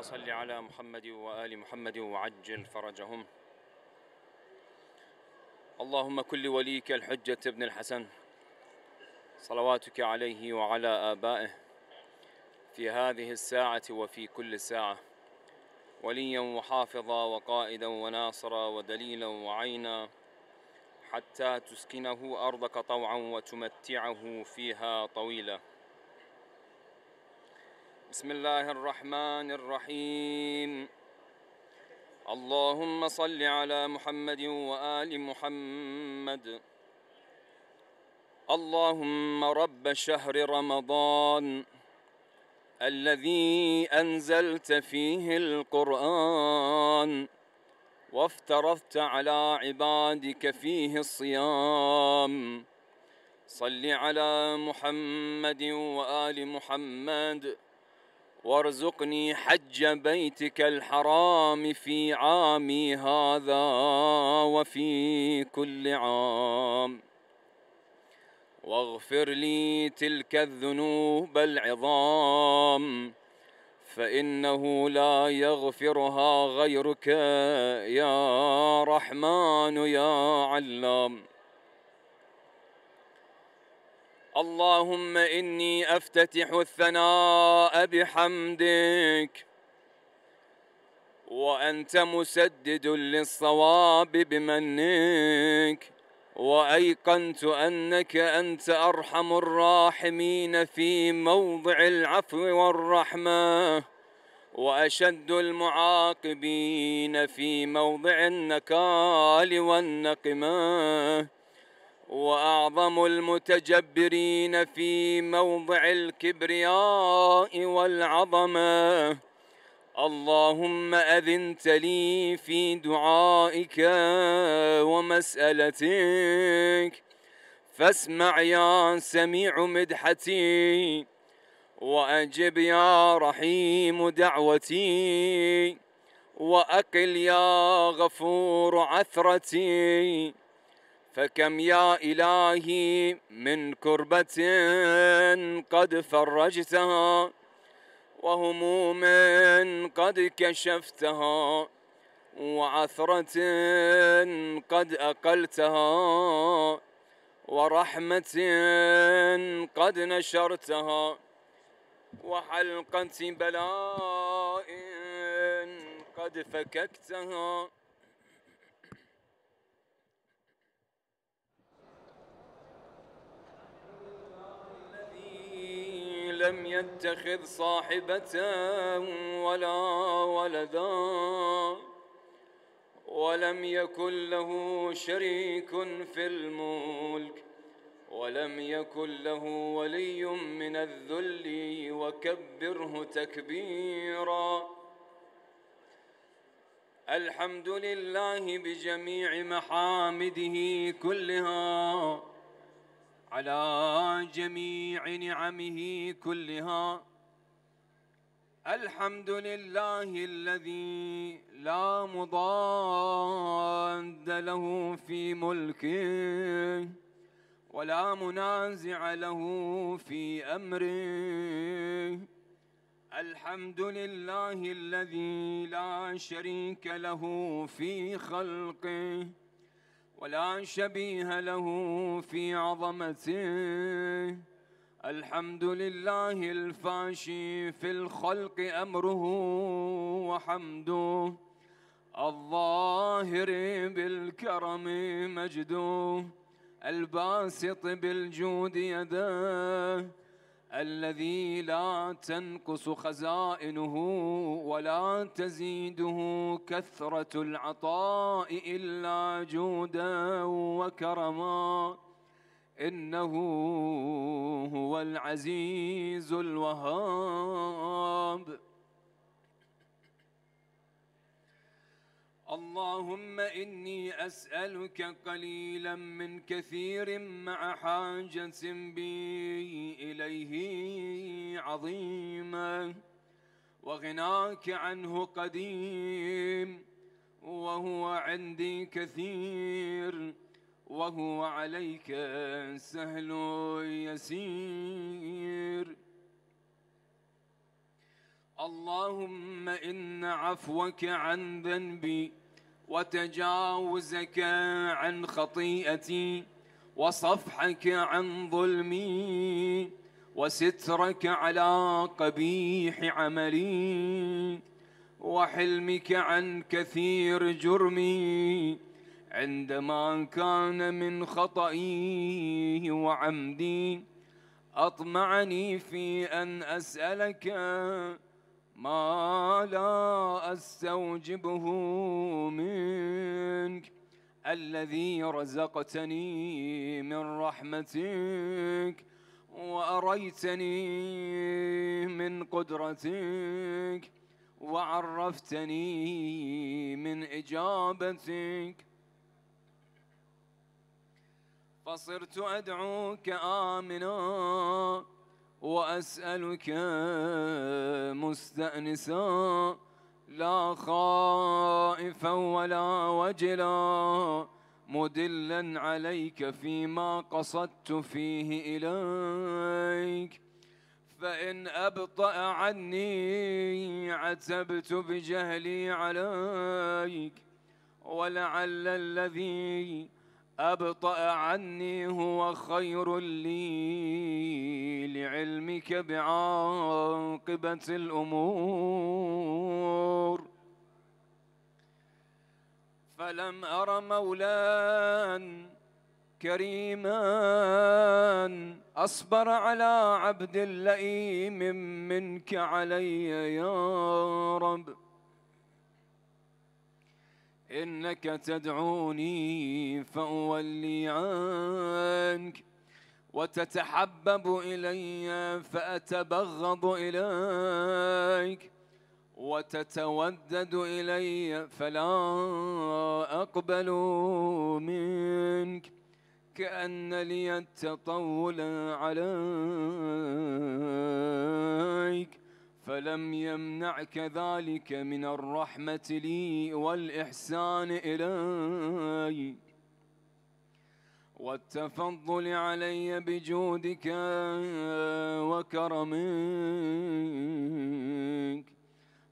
اللهم صل على محمد وآل محمد وعجل فرجهم اللهم كل وليك الحجة ابن الحسن صلواتك عليه وعلى آبائه في هذه الساعة وفي كل ساعة وليا وحافظا وقائدا وناصرا ودليلا وعينا حتى تسكنه أرضك طوعا وتمتعه فيها طويلا بسم الله الرحمن الرحيم اللهم صل على محمد وآل محمد اللهم رب شهر رمضان الذي أنزلت فيه القرآن وافترضت على عبادك فيه الصيام صل على محمد وآل محمد وارزقني حج بيتك الحرام في عامي هذا وفي كل عام واغفر لي تلك الذنوب العظام فانه لا يغفرها غيرك يا رحمن يا علام اللهم إني أفتتح الثناء بحمدك وأنت مسدد للصواب بمنك وأيقنت أنك أنت أرحم الراحمين في موضع العفو والرحمة وأشد المعاقبين في موضع النكال والنقمه واعظم المتجبرين في موضع الكبرياء والعظمه اللهم اذنت لي في دعائك ومسالتك فاسمع يا سميع مدحتي واجب يا رحيم دعوتي واقل يا غفور عثرتي فكم يا إلهي من كربة قد فرجتها وهموم قد كشفتها وعثرة قد أقلتها ورحمة قد نشرتها وحلقة بلاء قد فككتها لم يتخذ صاحبة ولا ولدا ولم يكن له شريك في الملك ولم يكن له ولي من الذل وكبره تكبيرا الحمد لله بجميع محامده كلها على جميع نعمه كلها الحمد لله الذي لا مضاد له في ملكه ولا منازع له في امره الحمد لله الذي لا شريك له في خلقه ولا شبيه له في عظمته الحمد لله الفاشي في الخلق امره وحمده الظاهر بالكرم مجده الباسط بالجود يداه الذي لا تنقص خزائنه ولا تزيده كثرة العطاء إلا جودا وكرما إنه هو العزيز الوهاب اللهم إني أسألك قليلا من كثير مع حاجة بي إليه عظيمة وغناك عنه قديم وهو عندي كثير وهو عليك سهل يسير اللهم إن عفوك عن ذنبي وتجاوزك عن خطيئتي وصفحك عن ظلمي وسترك على قبيح عملي وحلمك عن كثير جرمي عندما كان من خطئي وعمدي أطمعني في أن أسألك ما لا استوجبه منك الذي رزقتني من رحمتك واريتني من قدرتك وعرفتني من اجابتك فصرت ادعوك امنا وأسألك مستأنسا لا خائفا ولا وجلا مدلا عليك فيما قصدت فيه إليك فإن أبطأ عني عتبت بجهلي عليك ولعل الذي أبطأ عني هو خير لي لعلمك بعاقبة الأمور فلم أر مولاً كريما أصبر على عبد اللئيم منك علي يا رب إنك تدعوني فأولي عنك وتتحبب إلي فأتبغض إليك وتتودد إلي فلا أقبل منك كأن لي التطول عليك فلم يمنعك ذلك من الرحمة لي والإحسان إلي والتفضل علي بجودك وكرمك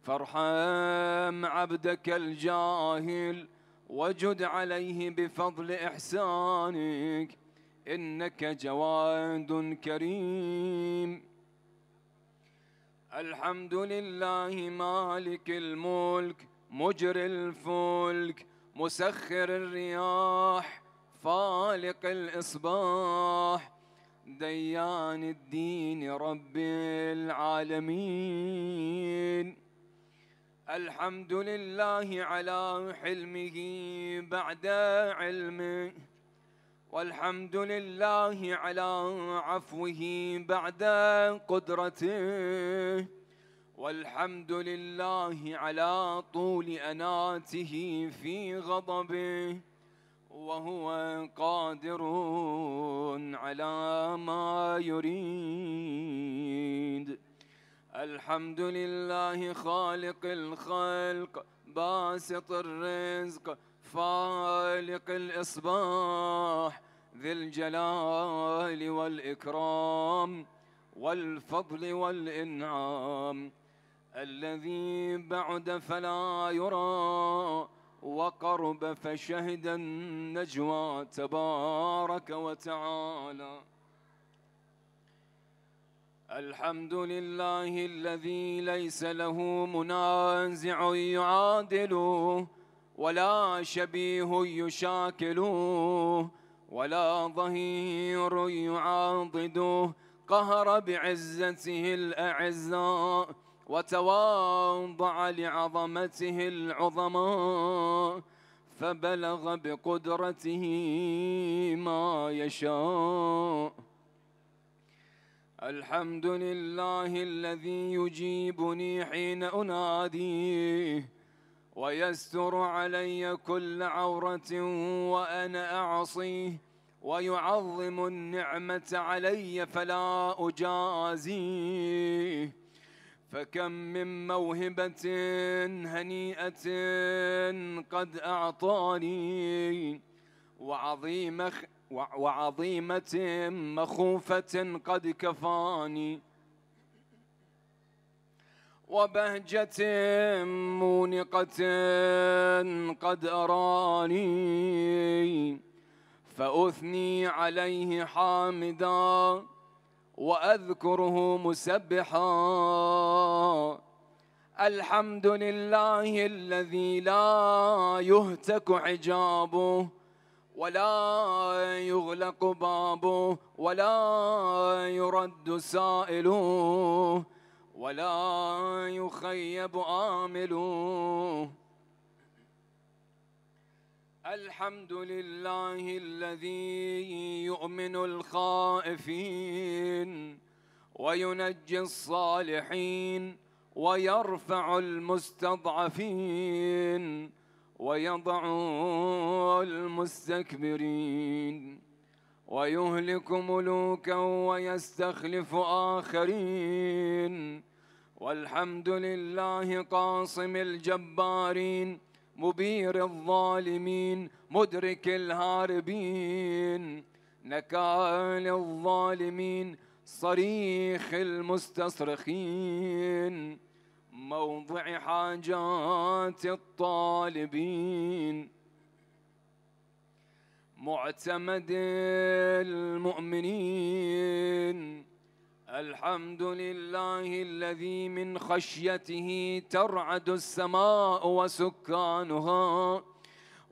فارحم عبدك الجاهل وجد عليه بفضل إحسانك إنك جواد كريم الحمد لله مالك الملك مجري الفلك مسخر الرياح فالق الإصباح ديان الدين رب العالمين الحمد لله على حلمه بعد علمه والحمد لله على عفوه بعد قدرته والحمد لله على طول أناته في غضبه وهو قادر على ما يريد الحمد لله خالق الخلق باسط الرزق فالق الإصباح ذي الجلال والإكرام والفضل والإنعام الذي بعد فلا يرى وقرب فشهد النجوى تبارك وتعالى الحمد لله الذي ليس له منازع يعادله ولا شبيه يشاكلوه ولا ظهير يعاضدوه قهر بعزته الأعزاء وتواضع لعظمته العظماء فبلغ بقدرته ما يشاء الحمد لله الذي يجيبني حين أناديه ويستر علي كل عورة وأنا أعصيه ويعظم النعمة علي فلا أجازيه فكم من موهبة هنيئة قد أعطاني وعظيمة وعظيمة مخوفة قد كفاني وبهجة مونقة قد أراني فأثني عليه حامدا وأذكره مسبحا الحمد لله الذي لا يهتك عجابه ولا يغلق بابه ولا يرد سائله ولا يخيب آمله الحمد لله الذي يؤمن الخائفين وينجي الصالحين ويرفع المستضعفين ويضع المستكبرين ويهلك ملوكا ويستخلف آخرين والحمد لله قاصم الجبارين مبير الظالمين مدرك الهاربين نكال الظالمين صريخ المستصرخين موضع حاجات الطالبين معتمد المؤمنين الحمد لله الذي من خشيته ترعد السماء وسكانها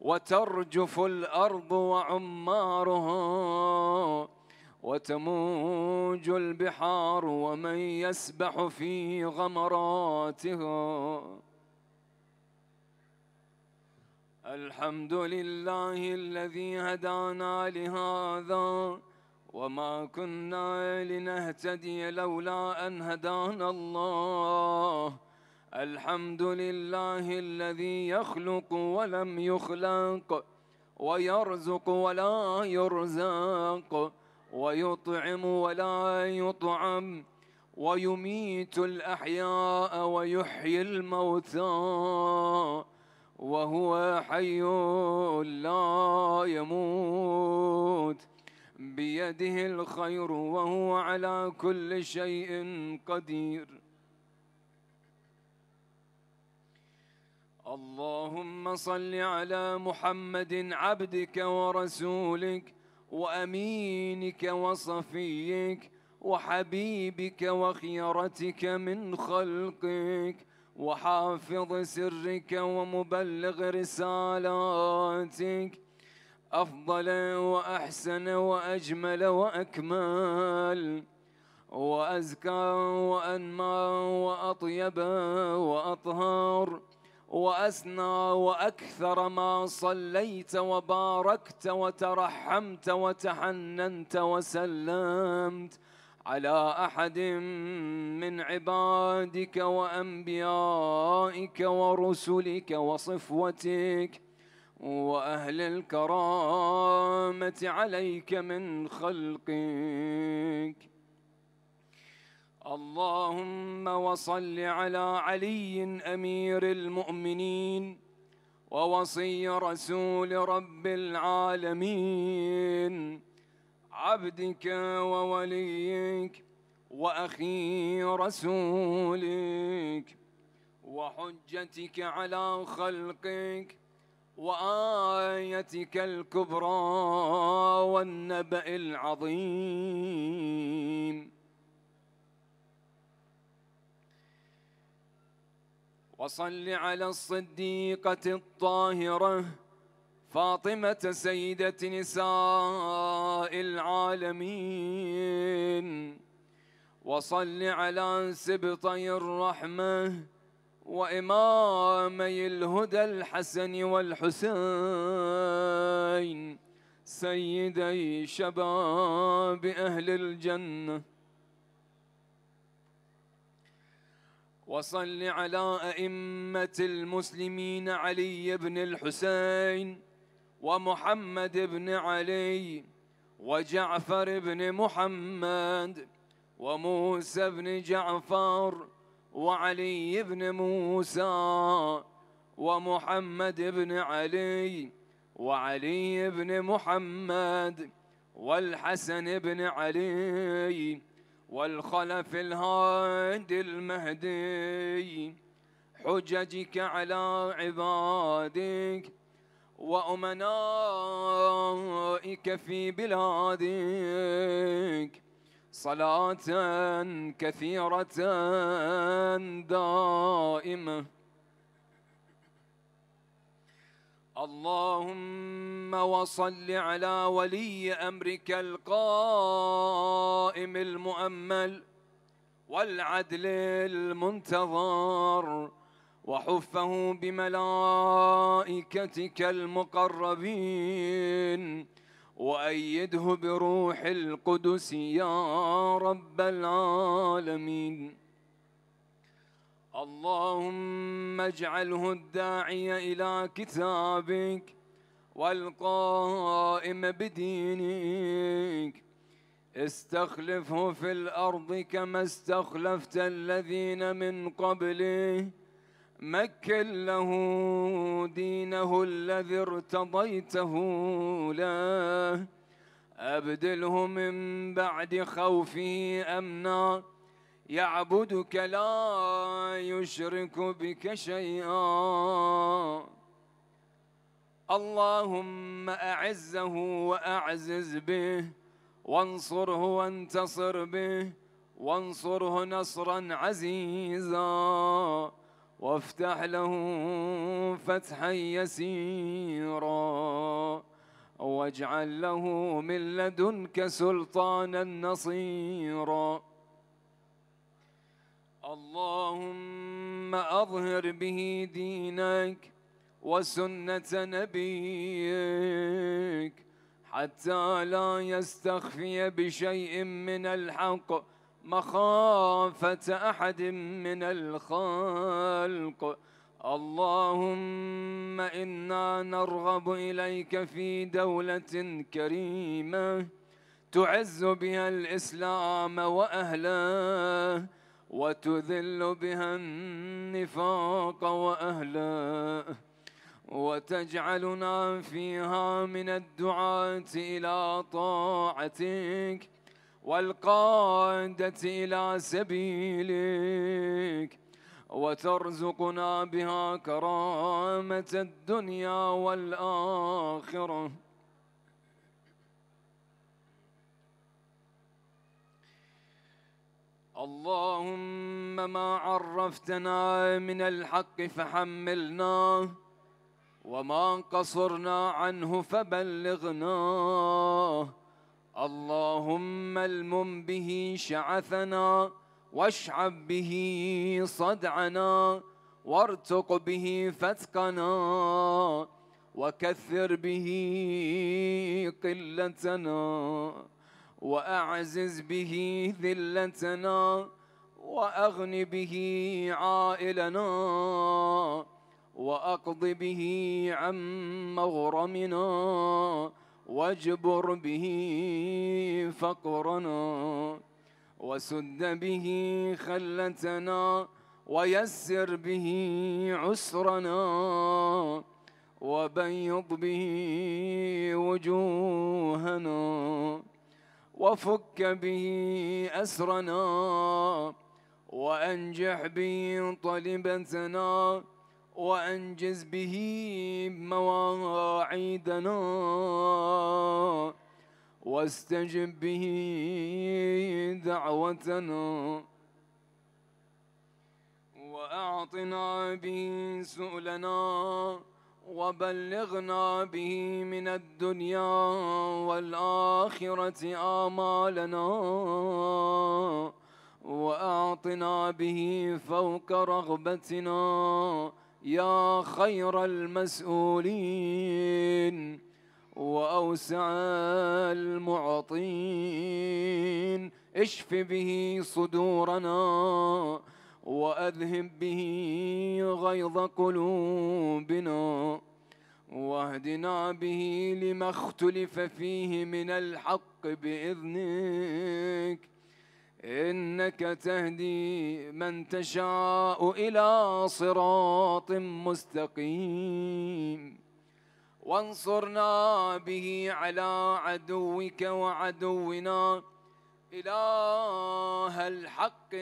وترجف الارض وعمارها وتموج البحار ومن يسبح في غمراتها الحمد لله الذي هدانا لهذا وما كنا لنهتدي لولا أن هدانا الله الحمد لله الذي يخلق ولم يخلق ويرزق ولا يرزق ويطعم ولا يطعم ويميت الأحياء ويحيي الموتى وهو حي لا يموت بيده الخير وهو على كل شيء قدير اللهم صل على محمد عبدك ورسولك وامينك وصفيك وحبيبك وخيرتك من خلقك وحافظ سرك ومبلغ رسالاتك أفضل وأحسن وأجمل وأكمل وأزكى وأنمى وأطيب وأطهر وأسنى وأكثر ما صليت وباركت وترحمت وتحننت وسلمت على احد من عبادك وانبيائك ورسلك وصفوتك واهل الكرامه عليك من خلقك اللهم وصل على علي امير المؤمنين ووصي رسول رب العالمين عبدك ووليك واخي رسولك وحجتك على خلقك وايتك الكبرى والنبا العظيم وصل على الصديقه الطاهره فاطمة سيدة نساء العالمين وصل على سبطي الرحمة وإمامي الهدى الحسن والحسين سيدي شباب أهل الجنة وصل على أئمة المسلمين علي بن الحسين ومحمد بن علي وجعفر بن محمد وموسى بن جعفر وعلي بن موسى ومحمد بن علي وعلي بن محمد والحسن بن علي والخلف الهادي المهدي حججك على عبادك وأمنائك في بلادك صلاة كثيرة دائمة اللهم وصل على ولي أمرك القائم المؤمل والعدل المنتظر وحفه بملائكتك المقربين وأيده بروح القدس يا رب العالمين اللهم اجعله الداعي إلى كتابك والقائم بدينك استخلفه في الأرض كما استخلفت الذين من قبله مكن له دينه الذي ارتضيته له أبدله من بعد خوفه أمنا يعبدك لا يشرك بك شيئا اللهم أعزه وأعزز به وانصره وانتصر به وانصره نصرا عزيزا وافتح له فتحا يسيرا واجعل له من لدنك سلطانا نصيرا اللهم أظهر به دينك وسنة نبيك حتى لا يستخفي بشيء من الحق مخافة أحد من الخلق اللهم إنا نرغب إليك في دولة كريمة تعز بها الإسلام وأهله وتذل بها النفاق وأهله وتجعلنا فيها من الدعاة إلى طاعتك والقادة إلى سبيلك وترزقنا بها كرامة الدنيا والآخرة اللهم ما عرفتنا من الحق فحملناه وما قصرنا عنه فبلغناه اللهم المم به شعثنا واشعب به صدعنا وارتق به فتقنا وكثر به قلتنا واعزز به ذلتنا واغن به عائلنا واقض به عن مغرمنا واجبر به فقرنا وسد به خلتنا ويسر به عسرنا وبيض به وجوهنا وفك به أسرنا وأنجح به طلبتنا وأنجز به مواعيدنا واستجب به دعوتنا وأعطنا به سؤلنا وبلغنا به من الدنيا والآخرة آمالنا وأعطنا به فوق رغبتنا يا خير المسؤولين وأوسع المعطين اشف به صدورنا وأذهب به غيظ قلوبنا واهدنا به لما اختلف فيه من الحق بإذنك إنك تهدي من تشاء إلى صراط مستقيم وانصرنا به على عدوك وعدونا إله الحق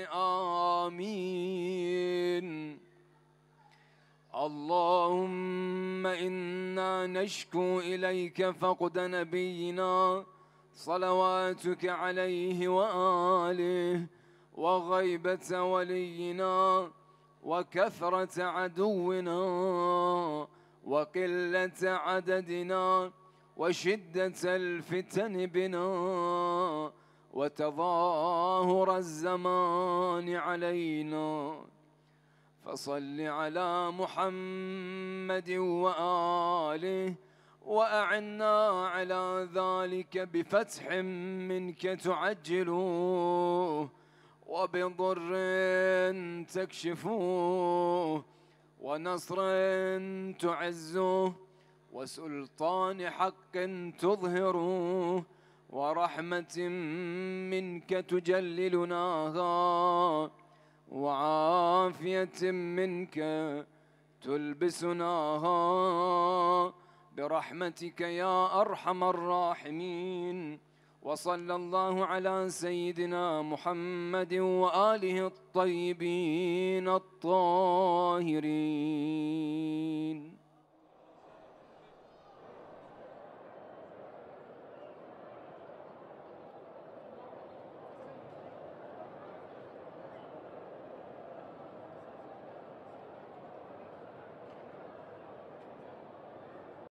آمين اللهم إنا نشكو إليك فقد نبينا صلواتك عليه وآله وغيبة ولينا وكثرة عدونا وقلة عددنا وشدة الفتن بنا وتظاهر الزمان علينا فصل على محمد وآله وأعنا على ذلك بفتح منك تعجلوه وبضر تكشفوه ونصر تعزوه وسلطان حق تظهروه ورحمة منك تجللناها وعافية منك تلبسناها برحمتك يا أرحم الراحمين وصلى الله على سيدنا محمد وآله الطيبين الطاهرين